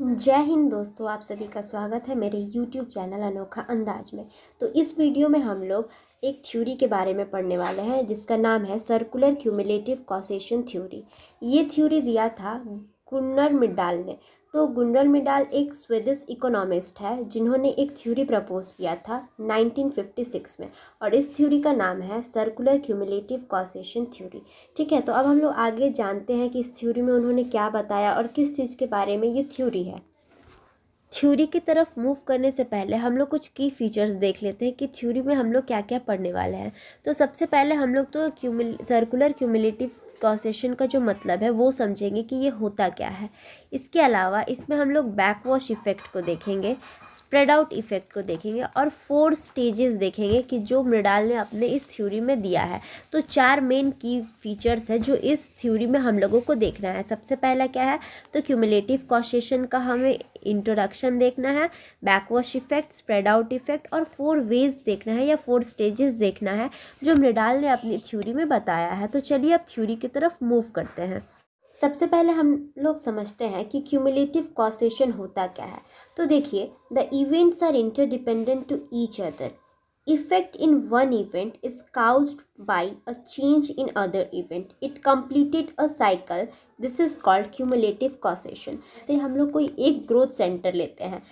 जय हिंद दोस्तों आप सभी का स्वागत है मेरे यूट्यूब चैनल अनोखा अंदाज में तो इस वीडियो में हम लोग एक थ्योरी के बारे में पढ़ने वाले हैं जिसका नाम है सर्कुलर क्यूमुलेटिव कॉसेशन थ्योरी ये थ्योरी दिया था कुन्नर मिडाल ने तो गुंडल मिडाल एक स्वीडिश इकोनॉमिस्ट है जिन्होंने एक थ्योरी प्रपोज किया था 1956 में और इस थ्योरी का नाम है सर्कुलर क्यूमुलेटिव कॉसेशन थ्योरी ठीक है तो अब हम लोग आगे जानते हैं कि इस थ्योरी में उन्होंने क्या बताया और किस चीज़ के बारे में ये थ्योरी है थ्योरी की तरफ मूव करने से पहले हम लोग कुछ की फीचर्स देख लेते हैं कि थ्योरी में हम लोग क्या क्या पढ़ने वाले हैं तो सबसे पहले हम लोग तो क्यूमिल सर्कुलर क्यूमुलेटिव कॉसेशन का जो मतलब है वो समझेंगे कि ये होता क्या है इसके अलावा इसमें हम लोग बैक वॉश इफ़ेक्ट को देखेंगे स्प्रेड आउट इफ़ेक्ट को देखेंगे और फोर स्टेजेस देखेंगे कि जो मृडाल ने अपने इस थ्योरी में दिया है तो चार मेन की फीचर्स है जो इस थ्योरी में हम लोगों को देखना है सबसे पहला क्या है तो क्यूमुलेटिव कॉशेशन का हमें इंट्रोडक्शन देखना है backwash effect spread out effect और फोर वेज देखना है या फोर स्टेजेस देखना है जो मृडाल ने अपनी थ्यूरी में बताया है तो चलिए अब थ्यूरी की तरफ मूव करते हैं सबसे पहले हम लोग समझते हैं कि क्यूमुलेटिव कॉसेशन होता क्या है तो देखिए the events are interdependent to each other effect in one event is cause by a change in other event it completed a cycle this is called cumulative causation जैसे हम लोग कोई एक ग्रोथ सेंटर लेते हैं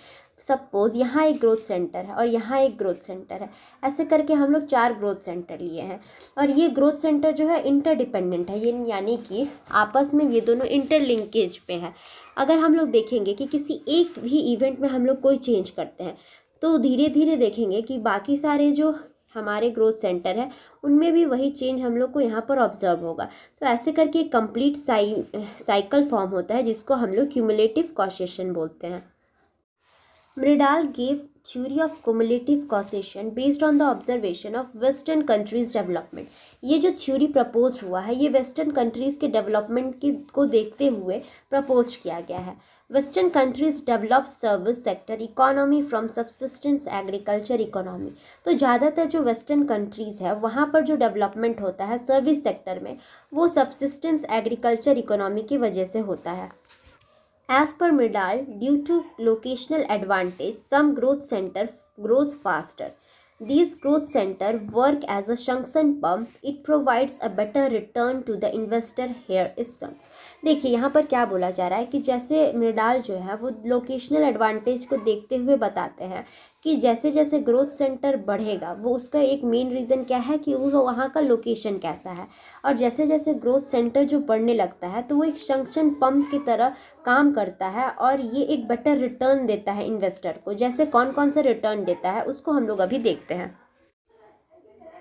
suppose यहाँ एक growth centre है और यहाँ एक ग्रोथ सेंटर है ऐसे करके हम लोग चार ग्रोथ सेंटर लिए हैं और ये ग्रोथ सेंटर जो है इंटरडिपेंडेंट है ये यानी कि आपस में ये दोनों इंटरलिंकेज पे हैं अगर हम लोग देखेंगे कि किसी एक भी इवेंट में हम लोग कोई चेंज करते हैं तो धीरे धीरे देखेंगे कि बाकी सारे जो हमारे ग्रोथ सेंटर है उनमें भी वही चेंज हम लोग को यहाँ पर ऑब्जर्व होगा तो ऐसे करके एक कंप्लीट साइ साइकिल फॉर्म होता है जिसको हम लोग क्यूमुलेटिव कॉशेशन बोलते हैं Mridal gave theory of cumulative causation based on the observation of western countries development ये जो थ्योरी प्रपोज हुआ है ये वेस्टर्न कंट्रीज़ के डेवलपमेंट के को देखते हुए प्रपोज किया गया है western countries developed service sector economy from subsistence agriculture economy तो ज़्यादातर जो वेस्टर्न कंट्रीज़ है वहाँ पर जो डेवलपमेंट होता है सर्विस सेक्टर में वो सब्सिस्टेंस एग्रीकल्चर इकोनॉमी की वजह से होता है As per Midal, due to locational advantage, some growth center grows faster. These growth center work as a junction pump. It provides a better return to the investor here is sons. देखिए यहाँ पर क्या बोला जा रहा है कि जैसे मृडाल जो है वो लोकेशनल एडवांटेज को देखते हुए बताते हैं कि जैसे जैसे ग्रोथ सेंटर बढ़ेगा वो उसका एक मेन रीज़न क्या है कि वो वहाँ का लोकेशन कैसा है और जैसे जैसे ग्रोथ सेंटर जो बढ़ने लगता है तो वो एक जंक्शन पम्प की तरह काम करता है और ये एक बेटर रिटर्न देता है इन्वेस्टर को जैसे कौन कौन सा रिटर्न देता है उसको हम लोग अभी देखते हैं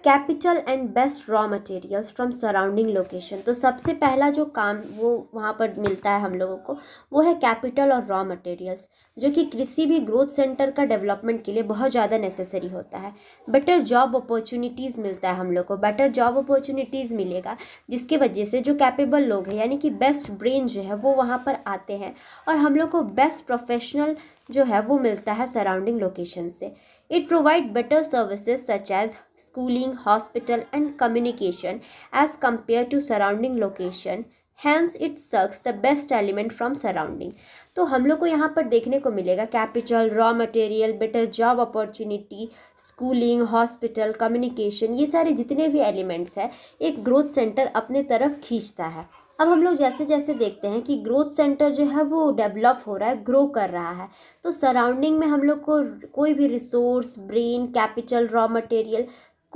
capital and best raw materials from surrounding location तो सबसे पहला जो काम वो वहाँ पर मिलता है हम लोगों को वो है कैपिटल और रॉ मटेरियल्स जो कि किसी भी ग्रोथ सेंटर का डेवलपमेंट के लिए बहुत ज़्यादा नेसेसरी होता है बेटर जॉब अपॉर्चुनिटीज़ मिलता है हम लोग को बेटर जॉब अपॉर्चुनिटीज़ मिलेगा जिसके वजह से जो कैपेबल लोग हैं यानी कि बेस्ट ब्रेन जो है वो वहाँ पर आते हैं और हम लोग को बेस्ट प्रोफेशनल जो है वो मिलता है सराउंडिंग लोकेशन से It provides better services such as schooling, hospital and communication as compared to surrounding location hence it sucks the best element from surrounding तो हम लोग को यहाँ पर देखने को मिलेगा capital raw material better job opportunity schooling hospital communication ये सारे जितने भी एलिमेंट्स हैं एक ग्रोथ सेंटर अपने तरफ खींचता है अब हम लोग जैसे जैसे देखते हैं कि ग्रोथ सेंटर जो है वो डेवलप हो रहा है ग्रो कर रहा है तो सराउंडिंग में हम लोग को कोई भी resource brain capital raw material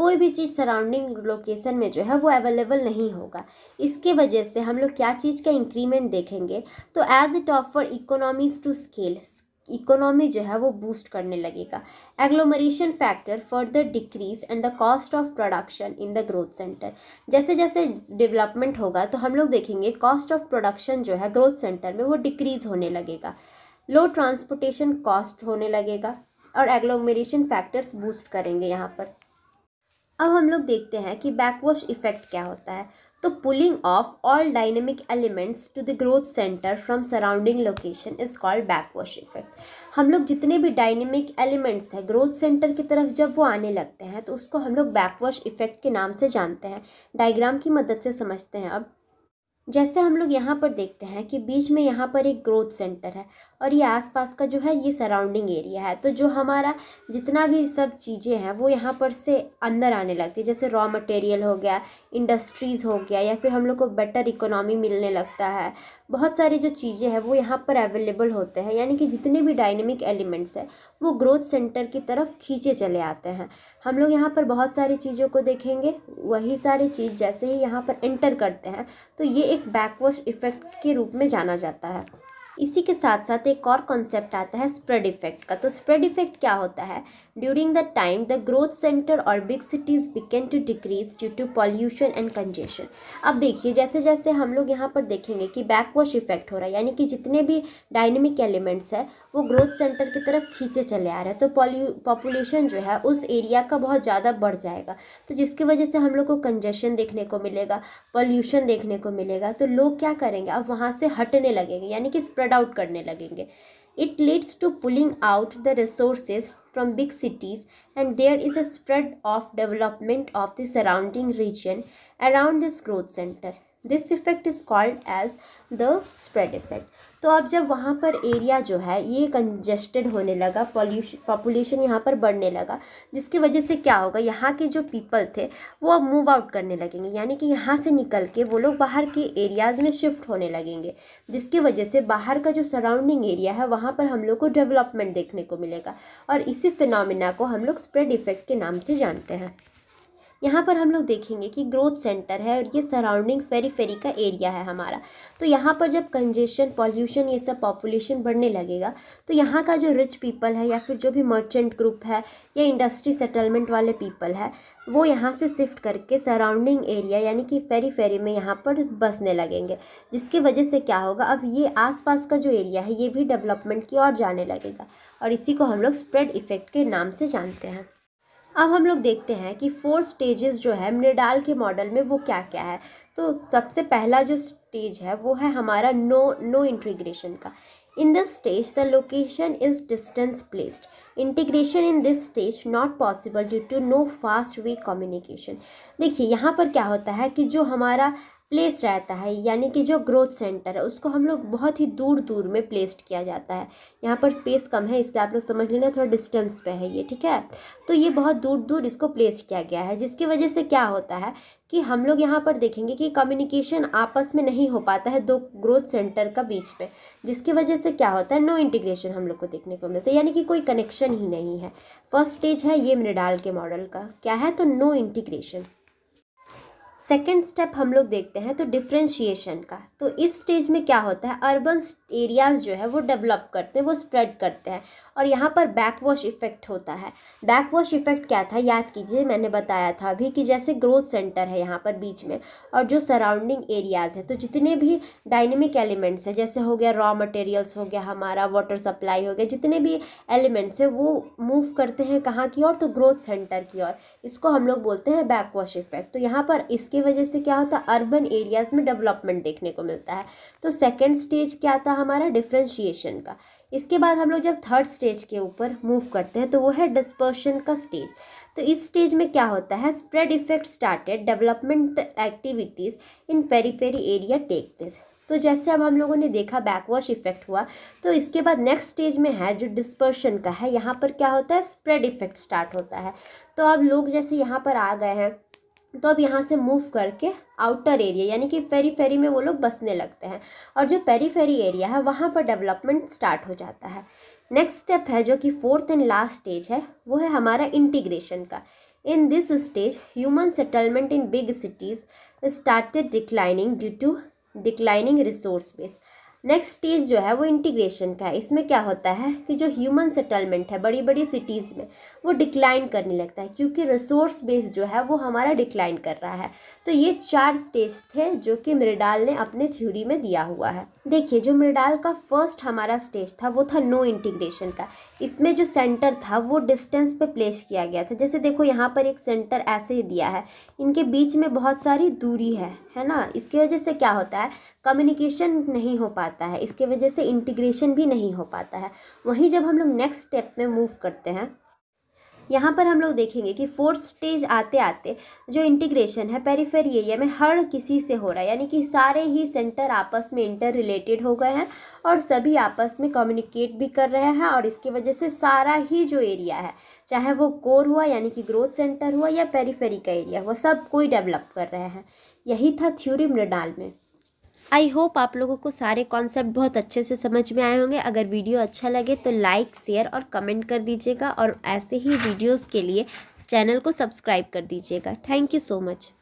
कोई भी चीज़ सराउंडिंग लोकेशन में जो है वो अवेलेबल नहीं होगा इसके वजह से हम लोग क्या चीज़ का इंक्रीमेंट देखेंगे तो as it offer economies to scale economy जो है वो बूस्ट करने लगेगा agglomeration factor further decrease and the cost of production in the growth centre जैसे जैसे डेवलपमेंट होगा तो हम लोग देखेंगे कॉस्ट ऑफ प्रोडक्शन जो है ग्रोथ सेंटर में वो डिक्रीज होने लगेगा लो ट्रांसपोर्टेशन कॉस्ट होने लगेगा और एग्लोमरेशन फैक्टर्स बूस्ट करेंगे यहाँ पर अब हम लोग देखते हैं कि बैकवॉश इफेक्ट क्या होता है तो of all dynamic elements to the growth centre center surrounding location is called backwash effect हम लोग जितने भी डायनेमिक एलिमेंट्स हैं ग्रोथ सेंटर की तरफ जब वो आने लगते हैं तो उसको हम लोग बैकवॉश इफेक्ट के नाम से जानते हैं डायग्राम की मदद से समझते हैं अब जैसे हम लोग यहाँ पर देखते हैं कि बीच में यहाँ पर एक ग्रोथ सेंटर है और ये आसपास का जो है ये सराउंडिंग एरिया है तो जो हमारा जितना भी सब चीज़ें हैं वो यहाँ पर से अंदर आने लगती है जैसे रॉ मटेरियल हो गया इंडस्ट्रीज़ हो गया या फिर हम लोग को बेटर इकोनॉमी मिलने लगता है बहुत सारी जो चीज़ें हैं वो यहाँ पर अवेलेबल होते हैं यानी कि जितने भी डायनेमिक एलिमेंट्स हैं वो ग्रोथ सेंटर की तरफ खींचे चले आते हैं हम लोग यहाँ पर बहुत सारी चीज़ों को देखेंगे वही सारी चीज़ जैसे ही यहाँ पर एंटर करते हैं तो ये एक बैकवॉश इफ़ेक्ट के रूप में जाना जाता है इसी के साथ साथ एक और कॉन्सेप्ट आता है स्प्रेड इफेक्ट का तो स्प्रेड इफेक्ट क्या होता है during the time the growth centre और big cities began to decrease due to pollution and congestion अब देखिए जैसे जैसे हम लोग यहाँ पर देखेंगे कि बैकवॉश इफेक्ट हो रहा है यानी कि जितने भी डायनेमिक एलिमेंट्स है वो ग्रोथ सेंटर की तरफ खींचे चले आ रहे हैं तो पॉपुलेशन जो है उस एरिया का बहुत ज़्यादा बढ़ जाएगा तो जिसकी वजह से हम लोग को कंजेशन देखने को मिलेगा पॉल्यूशन देखने को मिलेगा तो लोग क्या करेंगे अब वहाँ से हटने लगेंगे यानी कि स्प्रेड स्प्रेड आउट करने लगेंगे it leads to pulling out the resources from big cities and there is a spread of development of the surrounding region around this growth centre this effect is called as the spread effect तो अब जब वहाँ पर area जो है ये congested होने लगा पॉल्यूशन पॉपुलेशन यहाँ पर बढ़ने लगा जिसकी वजह से क्या होगा यहाँ के जो पीपल थे वो अब मूव आउट करने लगेंगे यानी कि यहाँ से निकल के वो लोग बाहर के एरियाज़ में शिफ्ट होने लगेंगे जिसकी वजह से बाहर का जो सराउंडिंग एरिया है वहाँ पर हम लोग को डेवलपमेंट देखने को मिलेगा और इसी फिनमिना को हम लोग स्प्रेड इफ़ेक्ट के नाम से जानते हैं यहाँ पर हम लोग देखेंगे कि ग्रोथ सेंटर है और ये सराउंडिंग फेरी फेरी का एरिया है हमारा तो यहाँ पर जब कंजेशन पॉल्यूशन ये सब पॉपुलेशन बढ़ने लगेगा तो यहाँ का जो रिच पीपल है या फिर जो भी मर्चेंट ग्रुप है या इंडस्ट्री सेटलमेंट वाले पीपल है वो यहाँ से शिफ्ट करके सराउंडिंग एरिया यानी कि फेरी फेरी में यहाँ पर बसने लगेंगे जिसकी वजह से क्या होगा अब ये आसपास का जो एरिया है ये भी डेवलपमेंट की ओर जाने लगेगा और इसी को हम लोग स्प्रेड इफ़ेक्ट के नाम से जानते हैं अब हम लोग देखते हैं कि फोर स्टेजेस जो है मिडाल के मॉडल में वो क्या क्या है तो सबसे पहला जो स्टेज है वो है हमारा नो नो इंटीग्रेशन का in this stage the location is distance placed integration in this stage not possible due to no fast way communication देखिए यहाँ पर क्या होता है कि जो हमारा प्लेस रहता है यानी कि जो ग्रोथ सेंटर है उसको हम लोग बहुत ही दूर दूर में प्लेस्ड किया जाता है यहाँ पर स्पेस कम है इसलिए आप लोग समझ लेना थोड़ा डिस्टेंस पे है ये ठीक है तो ये बहुत दूर दूर इसको प्लेस किया गया है जिसकी वजह से क्या होता है कि हम लोग यहाँ पर देखेंगे कि कम्युनिकेशन आपस में नहीं हो पाता है दो ग्रोथ सेंटर का बीच में जिसकी वजह से क्या होता है नो इंटीग्रेशन हम लोग को देखने को मिलता है यानी कि कोई कनेक्शन ही नहीं है फर्स्ट स्टेज है ये मृडाल के मॉडल का क्या है तो नो इंटीग्रेशन सेकेंड स्टेप हम लोग देखते हैं तो डिफ्रेंशिएशन का तो इस स्टेज में क्या होता है अर्बन एरियाज़ जो है वो डेवलप करते हैं वो स्प्रेड करते हैं और यहाँ पर बैकवॉश इफ़ेक्ट होता है बैकवॉश इफ़ेक्ट क्या था याद कीजिए मैंने बताया था अभी कि जैसे ग्रोथ सेंटर है यहाँ पर बीच में और जो सराउंडिंग एरियाज़ है तो जितने भी डायनेमिक एलिमेंट्स हैं जैसे हो गया रॉ मटेरियल्स हो गया हमारा वाटर सप्लाई हो गया जितने भी एलिमेंट्स हैं वो मूव करते हैं कहाँ की ओर तो ग्रोथ सेंटर की ओर इसको हम लोग बोलते हैं बैकवॉश इफ़ेक्ट तो यहाँ पर इसके जिसकी वजह से क्या होता है अर्बन एरियाज़ में डेवलपमेंट देखने को मिलता है तो सेकेंड स्टेज क्या था हमारा डिफ्रेंशिएशन का इसके बाद हम लोग जब थर्ड स्टेज के ऊपर मूव करते हैं तो वो है डिस्पर्शन का स्टेज तो इस स्टेज में क्या होता है spread effect started development activities in peri area take place तो जैसे अब हम लोगों ने देखा बैकवॉश इफेक्ट हुआ तो इसके बाद नेक्स्ट स्टेज में है जो डिस्पर्शन का है यहाँ पर क्या होता है स्प्रेड इफेक्ट स्टार्ट होता है तो अब लोग जैसे यहाँ पर आ गए हैं तो अब यहाँ से मूव करके आउटर एरिया यानी कि फेरी फेरी में वो लोग बसने लगते हैं और जो पेरी फेरी एरिया है वहाँ पर डेवलपमेंट स्टार्ट हो जाता है नेक्स्ट स्टेप है जो कि फोर्थ एंड लास्ट स्टेज है वो है हमारा इंटीग्रेशन का in this stage human settlement in big cities started declining due to declining resource base next stage जो है वो इंटीग्रेशन का है इसमें क्या होता है कि जो ह्यूमन सेटलमेंट है बड़ी बड़ी सिटीज़ में वो डिक्लाइन करने लगता है क्योंकि रिसोर्स बेस जो है वो हमारा डिक्लाइन कर रहा है तो ये चार स्टेज थे जो कि मृडाल ने अपने थ्योरी में दिया हुआ है देखिए जो मृडाल का फर्स्ट हमारा स्टेज था वो था नो इंटीग्रेशन का इसमें जो सेंटर था वो डिस्टेंस पर प्लेस किया गया था जैसे देखो यहाँ पर एक सेंटर ऐसे ही दिया है इनके बीच में बहुत सारी दूरी है है ना इसकी वजह से क्या होता है कम्युनिकेशन नहीं हो पाता पाता है इसके वजह से इंटीग्रेशन भी नहीं हो पाता है वहीं जब हम लोग नेक्स्ट स्टेप में मूव करते हैं यहाँ पर हम लोग देखेंगे कि फोर्थ स्टेज आते आते जो इंटीग्रेशन है पेरीफेरी एरिया में हर किसी से हो रहा है यानी कि सारे ही सेंटर आपस में इंटर रिलेटेड हो गए हैं और सभी आपस में कम्युनिकेट भी कर रहे हैं और इसकी वजह से सारा ही जो एरिया है चाहे वो कोर हुआ यानी कि ग्रोथ सेंटर हुआ या पेरीफेरी का एरिया हुआ सब कोई डेवलप कर रहे हैं यही था थ्यूरी मृणाल में आई होप आप लोगों को सारे कॉन्सेप्ट बहुत अच्छे से समझ में आए होंगे अगर वीडियो अच्छा लगे तो लाइक शेयर और कमेंट कर दीजिएगा और ऐसे ही वीडियोज़ के लिए चैनल को सब्सक्राइब कर दीजिएगा थैंक यू सो मच